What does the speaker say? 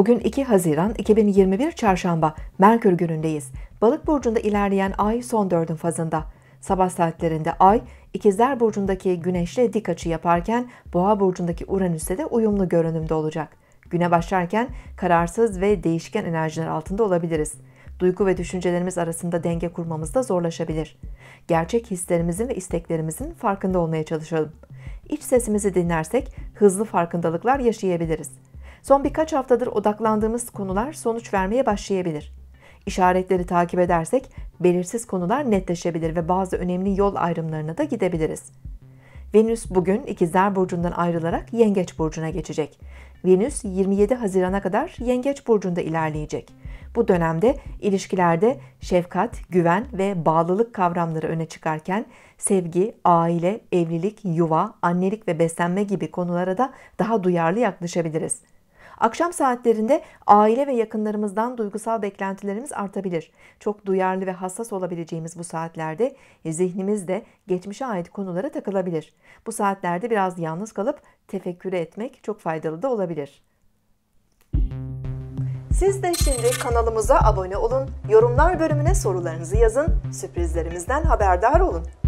Bugün 2 Haziran 2021 Çarşamba Merkür günündeyiz. Balık burcunda ilerleyen ay son dördün fazında. Sabah saatlerinde ay İkizler burcundaki Güneş'le dik açı yaparken Boğa burcundaki Uranüs'e de uyumlu görünümde olacak. Güne başlarken kararsız ve değişken enerjiler altında olabiliriz. Duygu ve düşüncelerimiz arasında denge kurmamızda zorlaşabilir. Gerçek hislerimizin ve isteklerimizin farkında olmaya çalışalım. İç sesimizi dinlersek hızlı farkındalıklar yaşayabiliriz. Son birkaç haftadır odaklandığımız konular sonuç vermeye başlayabilir. İşaretleri takip edersek belirsiz konular netleşebilir ve bazı önemli yol ayrımlarına da gidebiliriz. Venüs bugün İkizler Burcu'ndan ayrılarak Yengeç Burcu'na geçecek. Venüs 27 Haziran'a kadar Yengeç Burcu'nda ilerleyecek. Bu dönemde ilişkilerde şefkat, güven ve bağlılık kavramları öne çıkarken sevgi, aile, evlilik, yuva, annelik ve beslenme gibi konulara da daha duyarlı yaklaşabiliriz. Akşam saatlerinde aile ve yakınlarımızdan duygusal beklentilerimiz artabilir. Çok duyarlı ve hassas olabileceğimiz bu saatlerde e, zihnimiz de geçmişe ait konulara takılabilir. Bu saatlerde biraz yalnız kalıp tefekküre etmek çok faydalı da olabilir. Siz de şimdi kanalımıza abone olun, yorumlar bölümüne sorularınızı yazın, sürprizlerimizden haberdar olun.